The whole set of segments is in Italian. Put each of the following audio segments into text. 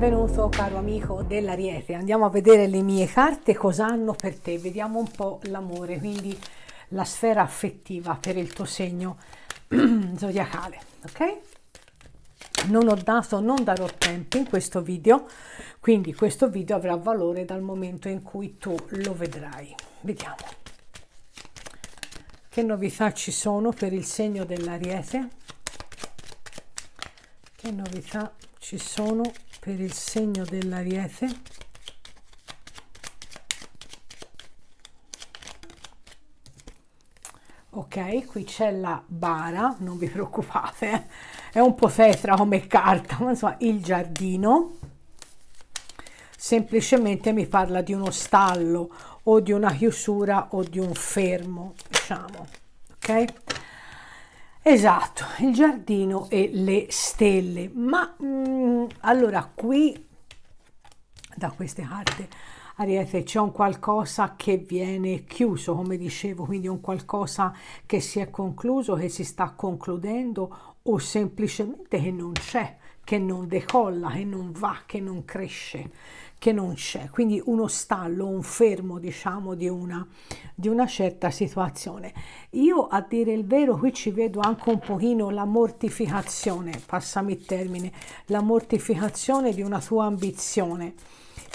benvenuto caro amico dell'Ariete. Andiamo a vedere le mie carte cosa hanno per te. Vediamo un po' l'amore, quindi la sfera affettiva per il tuo segno zodiacale, ok? Non ho dato, non darò tempo in questo video, quindi questo video avrà valore dal momento in cui tu lo vedrai. Vediamo che novità ci sono per il segno dell'Ariete che novità ci sono per il segno dell'ariete ok qui c'è la bara non vi preoccupate eh. è un po' tetra come carta ma insomma il giardino semplicemente mi parla di uno stallo o di una chiusura o di un fermo diciamo ok Esatto, il giardino e le stelle. Ma mh, mm, allora qui da queste carte Ariete c'è un qualcosa che viene chiuso, come dicevo, quindi un qualcosa che si è concluso, che si sta concludendo o semplicemente che non c'è, che non decolla, che non va, che non cresce che non c'è, quindi uno stallo, un fermo diciamo di una, di una certa situazione. Io a dire il vero qui ci vedo anche un pochino la mortificazione, passami il termine, la mortificazione di una tua ambizione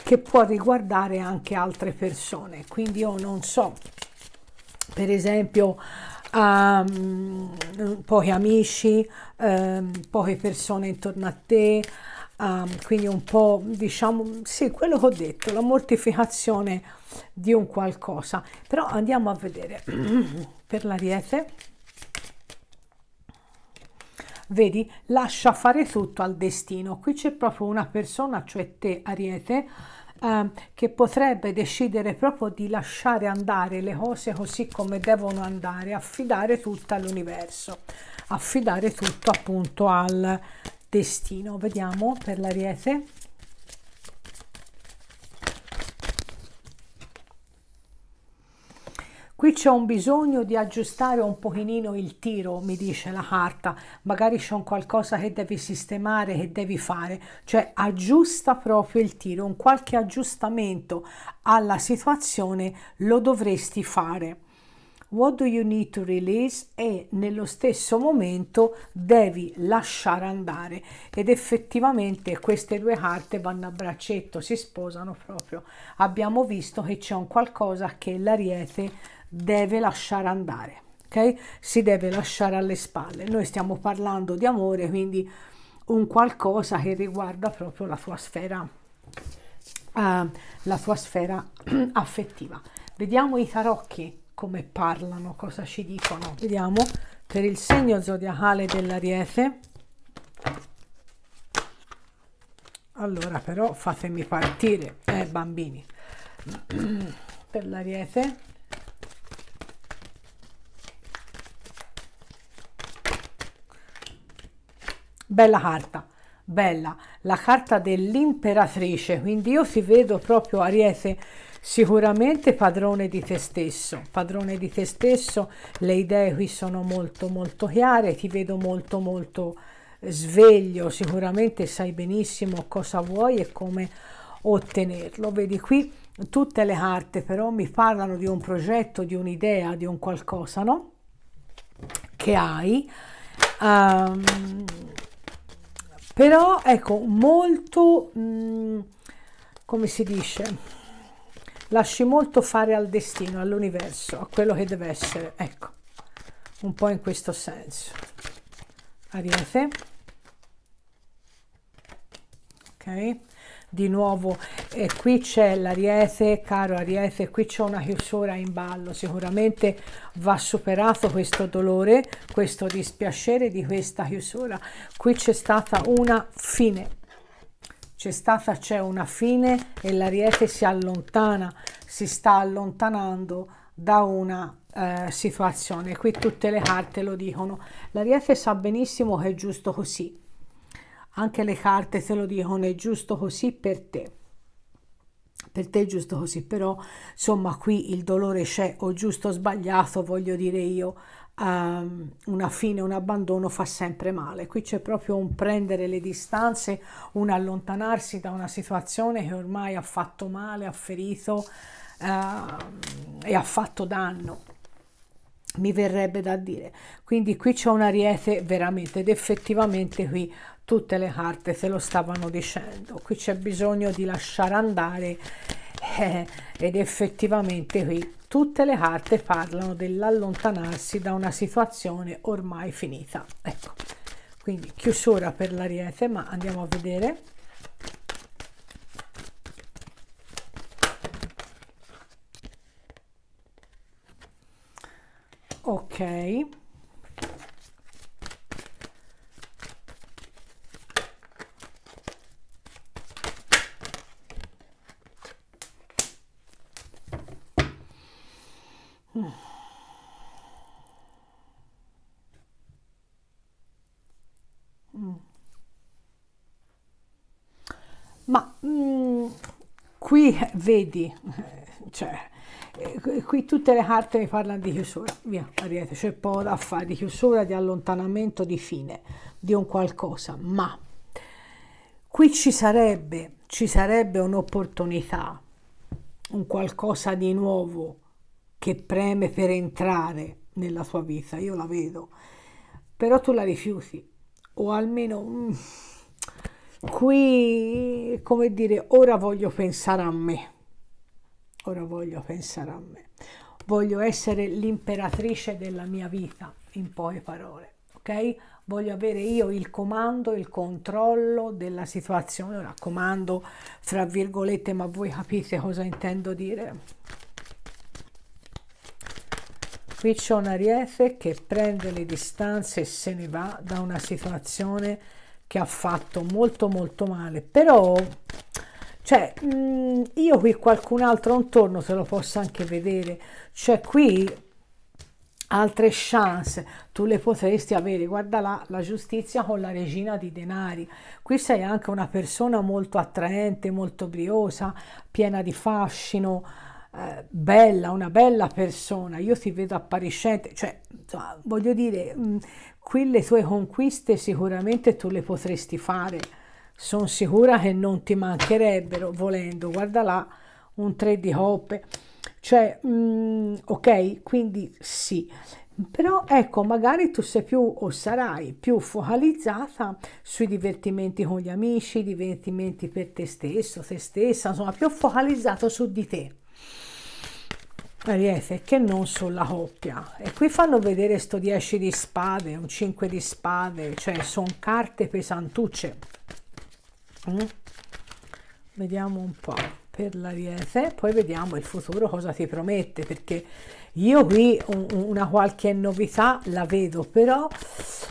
che può riguardare anche altre persone, quindi io non so, per esempio... Um, pochi amici, um, poche persone intorno a te, Um, quindi un po' diciamo sì quello che ho detto la mortificazione di un qualcosa però andiamo a vedere per l'ariete vedi lascia fare tutto al destino qui c'è proprio una persona cioè te ariete eh, che potrebbe decidere proprio di lasciare andare le cose così come devono andare affidare tutto all'universo affidare tutto appunto al destino. Vediamo per l'ariete. Qui c'è un bisogno di aggiustare un pochino il tiro, mi dice la carta, magari c'è un qualcosa che devi sistemare, che devi fare, cioè aggiusta proprio il tiro, un qualche aggiustamento alla situazione lo dovresti fare. What do you need to release? E nello stesso momento devi lasciare andare. Ed effettivamente queste due carte vanno a braccetto, si sposano proprio. Abbiamo visto che c'è un qualcosa che l'ariete deve lasciare andare. Ok? Si deve lasciare alle spalle. Noi stiamo parlando di amore, quindi un qualcosa che riguarda proprio la tua sfera, uh, la tua sfera affettiva. Vediamo i tarocchi come parlano, cosa ci dicono. Vediamo per il segno zodiacale dell'Ariete. Allora però fatemi partire, eh bambini. per l'Ariete. Bella carta bella la carta dell'imperatrice quindi io ti vedo proprio ariete sicuramente padrone di te stesso, padrone di te stesso, le idee qui sono molto molto chiare, ti vedo molto molto sveglio, sicuramente sai benissimo cosa vuoi e come ottenerlo. Vedi qui tutte le carte però mi parlano di un progetto, di un'idea, di un qualcosa, no? Che hai. Um, però ecco, molto, mh, mm, come si dice, lasci molto fare al destino, all'universo, a quello che deve essere. Ecco, un po' in questo senso. Ariete. Ok? Di nuovo, eh, qui c'è l'Ariete, caro Ariete, qui c'è una chiusura in ballo. Sicuramente va superato questo dolore, questo dispiacere di questa chiusura. Qui c'è stata una fine c'è stata, c'è una fine e l'ariete si allontana, si sta allontanando da una eh, situazione. Qui tutte le carte lo dicono. L'ariete sa benissimo che è giusto così. Anche le carte te lo dicono, è giusto così per te. Per te è giusto così, però insomma qui il dolore c'è o giusto o sbagliato, voglio dire io, Ehm, una fine, un abbandono fa sempre male. Qui c'è proprio un prendere le distanze, un allontanarsi da una situazione che ormai ha fatto male, ha ferito uh, e ha fatto danno mi verrebbe da dire. Quindi qui c'è un ariete veramente ed effettivamente qui tutte le carte te lo stavano dicendo. Qui c'è bisogno di lasciare andare eh, ed effettivamente qui tutte le carte parlano dell'allontanarsi da una situazione ormai finita ecco quindi chiusura per l'ariete ma andiamo a vedere ok vedi, eh, cioè, eh, qui tutte le carte mi parlano di chiusura, via, vedete, c'è poco da fare, di chiusura, di allontanamento, di fine, di un qualcosa, ma qui ci sarebbe, ci sarebbe un'opportunità, un qualcosa di nuovo che preme per entrare nella tua vita, io la vedo, però tu la rifiuti, o almeno... Mm, qui, come dire, ora voglio pensare a me ora voglio pensare a me, voglio essere l'imperatrice della mia vita, in poche parole, ok? Voglio avere io il comando, il controllo della situazione, ora comando fra virgolette, ma voi capite cosa intendo dire. Qui c'è un ariete che prende le distanze e se ne va da una situazione che ha fatto molto molto male, però cioè, mh, mm, io qui qualcun altro intorno se lo posso anche vedere. Cioè, qui altre chance tu le potresti avere guarda là la giustizia con la regina di denari qui sei anche una persona molto attraente molto briosa piena di fascino eh, bella una bella persona io ti vedo appariscente cioè voglio dire mh, mm, qui le tue conquiste sicuramente tu le potresti fare sono sicura che non ti mancherebbero volendo guarda là un 3 di coppe cioè mm, ok quindi sì però ecco magari tu sei più o sarai più focalizzata sui divertimenti con gli amici divertimenti per te stesso te stessa insomma più focalizzato su di te Ariete che non sulla coppia e qui fanno vedere sto 10 di spade un 5 di spade cioè sono carte pesantucce Vediamo un po' per l'Ariete, poi vediamo il futuro cosa ti promette, perché io qui una qualche novità la vedo, però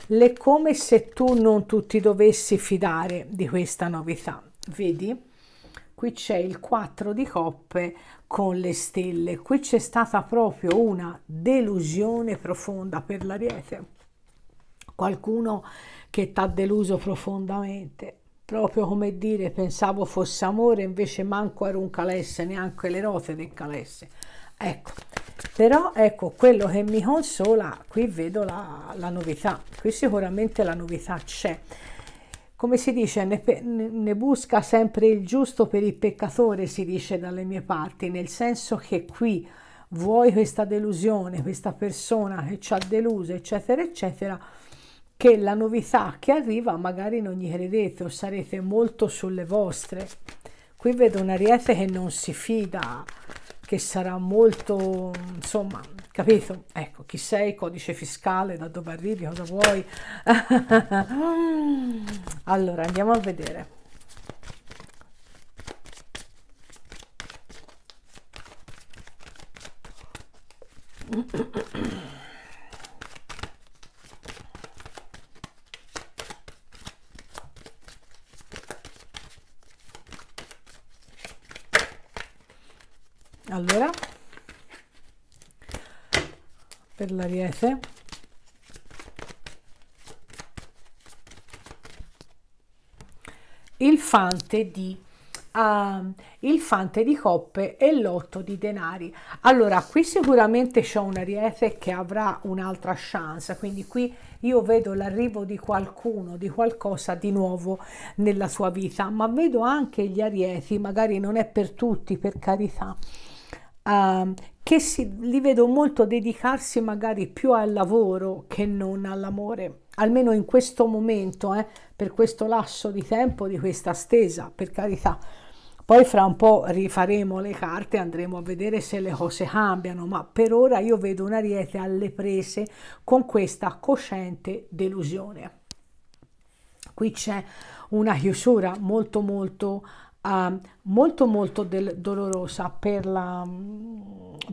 è come se tu non tu ti dovessi fidare di questa novità, vedi? Qui c'è il 4 di coppe con le stelle, qui c'è stata proprio una delusione profonda per l'Ariete, qualcuno che ti ha deluso profondamente proprio come dire pensavo fosse amore invece manco era un calesse neanche le rote del calesse ecco però ecco quello che mi consola qui vedo la, la novità qui sicuramente la novità c'è come si dice ne, ne, busca sempre il giusto per il peccatore si dice dalle mie parti nel senso che qui vuoi questa delusione questa persona che ci ha deluso eccetera eccetera che la novità che arriva magari non gli credete o sarete molto sulle vostre. Qui vedo un ariete che non si fida, che sarà molto, insomma, capito? Ecco, chi sei, codice fiscale, da dove arrivi, cosa vuoi. allora, andiamo a vedere. per l'ariete il fante di uh, il fante di coppe e l'otto di denari allora qui sicuramente c'è un ariete che avrà un'altra chance quindi qui io vedo l'arrivo di qualcuno di qualcosa di nuovo nella sua vita ma vedo anche gli arieti magari non è per tutti per carità uh, che si, li vedo molto dedicarsi magari più al lavoro che non all'amore, almeno in questo momento, eh, per questo lasso di tempo, di questa stesa, per carità. Poi fra un po' rifaremo le carte, andremo a vedere se le cose cambiano, ma per ora io vedo un ariete alle prese con questa cosciente delusione. Qui c'è una chiusura molto molto uh, molto molto del, dolorosa per, la,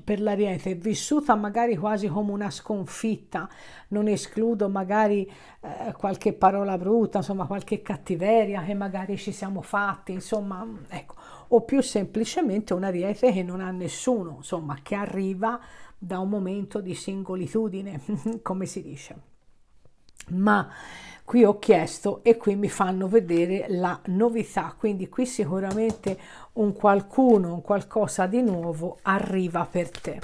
per l'ariete, vissuta magari quasi come una sconfitta, non escludo magari eh, qualche parola brutta, insomma qualche cattiveria che magari ci siamo fatti, insomma ecco, o più semplicemente un ariete che non ha nessuno, insomma che arriva da un momento di singolitudine, come si dice. Ma qui ho chiesto e qui mi fanno vedere la novità quindi qui sicuramente un qualcuno un qualcosa di nuovo arriva per te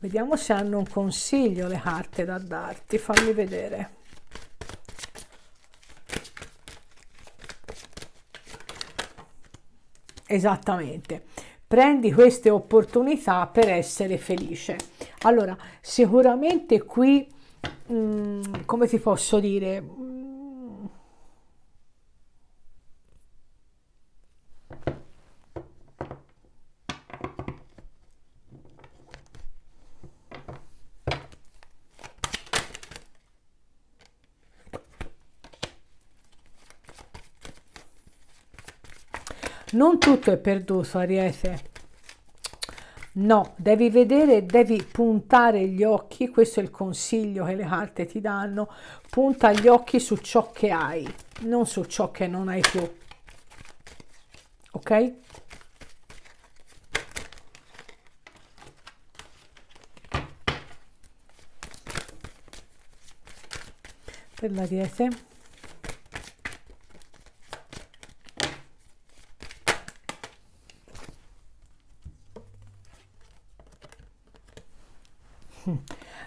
vediamo se hanno un consiglio le carte da darti fammi vedere esattamente prendi queste opportunità per essere felice allora sicuramente qui Mm, come ti posso dire, non tutto è perduto, Ariete. No, devi vedere, devi puntare gli occhi, questo è il consiglio che le carte ti danno, punta gli occhi su ciò che hai, non su ciò che non hai più. Ok? Per la l'ariete.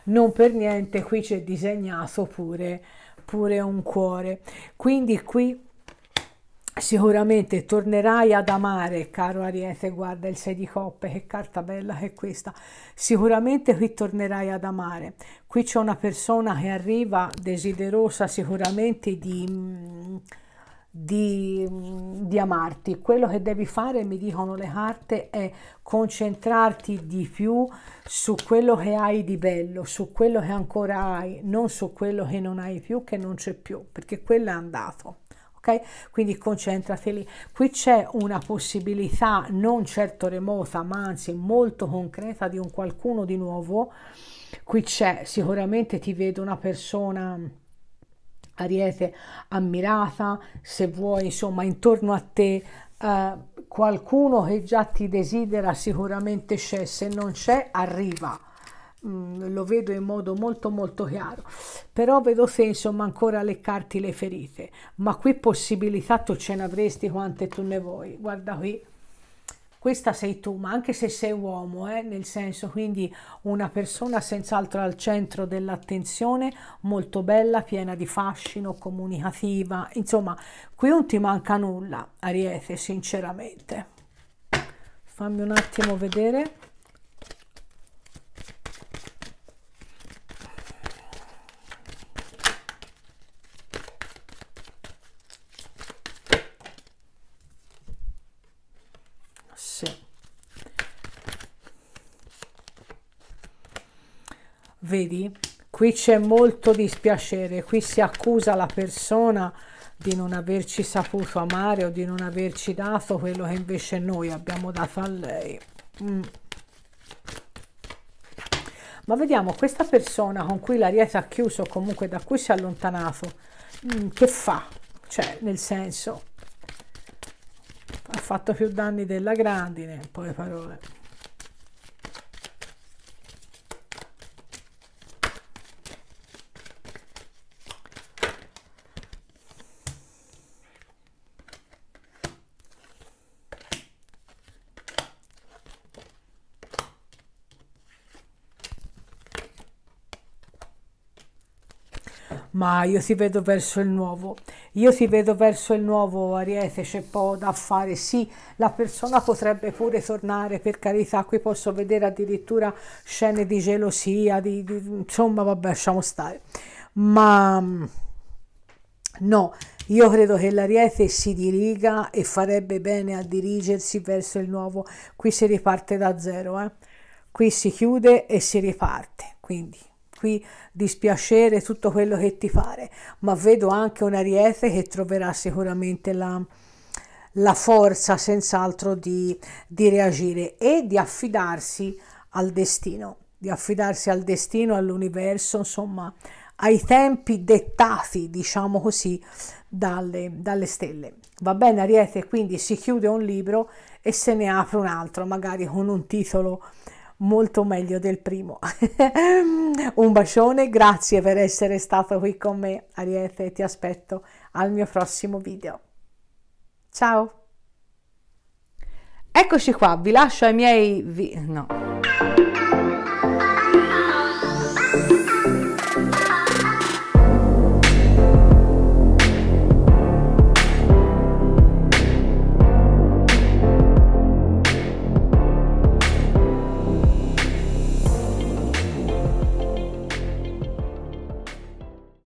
non per niente qui c'è disegnato pure, pure un cuore quindi qui sicuramente tornerai ad amare caro Ariete guarda il 6 di coppe che carta bella che è questa sicuramente qui tornerai ad amare qui c'è una persona che arriva desiderosa sicuramente di mm, di, di, amarti. Quello che devi fare, mi dicono le carte, è concentrarti di più su quello che hai di bello, su quello che ancora hai, non su quello che non hai più, che non c'è più, perché quello è andato. Okay? Quindi concentrati lì. Qui c'è una possibilità non certo remota, ma anzi molto concreta di un qualcuno di nuovo. Qui c'è, sicuramente ti vedo una persona Ariete ammirata, se vuoi insomma intorno a te eh, qualcuno che già ti desidera sicuramente c'è, se non c'è arriva. Mm, lo vedo in modo molto molto chiaro però vedo se insomma ancora leccarti le ferite ma qui possibilità tu ce ne avresti quante tu ne vuoi guarda qui questa sei tu, ma anche se sei uomo, eh, nel senso quindi una persona senz'altro al centro dell'attenzione, molto bella, piena di fascino, comunicativa, insomma, qui non ti manca nulla, Ariete, sinceramente. Fammi un attimo vedere. vedi? Qui c'è molto dispiacere, qui si accusa la persona di non averci saputo amare o di non averci dato quello che invece noi abbiamo dato a lei. Mm. Ma vediamo questa persona con cui l'ariete ha chiuso, comunque da cui si è allontanato, mm, che fa? Cioè, nel senso, ha fatto più danni della grandine, in poche parole. ma io ti vedo verso il nuovo, io ti vedo verso il nuovo Ariete, c'è po' da fare, sì, la persona potrebbe pure tornare, per carità, qui posso vedere addirittura scene di gelosia, di, di insomma, vabbè, lasciamo stare, ma no, io credo che l'Ariete si diriga e farebbe bene a dirigersi verso il nuovo, qui si riparte da zero, eh? qui si chiude e si riparte, quindi qui dispiacere tutto quello che ti fare, ma vedo anche un ariete che troverà sicuramente la, la forza senz'altro di, di reagire e di affidarsi al destino, di affidarsi al destino, all'universo, insomma ai tempi dettati, diciamo così, dalle, dalle, stelle. Va bene Ariete, quindi si chiude un libro e se ne apre un altro, magari con un titolo molto meglio del primo. Un bacione, grazie per essere stato qui con me, Ariete, ti aspetto al mio prossimo video. Ciao! Eccoci qua, vi lascio ai miei... Vi... no.